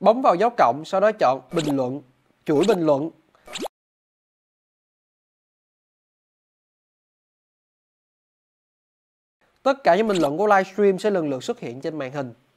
bấm vào dấu cộng, sau đó chọn bình luận, chuỗi bình luận. Tất cả những bình luận của livestream sẽ lần lượt xuất hiện trên màn hình.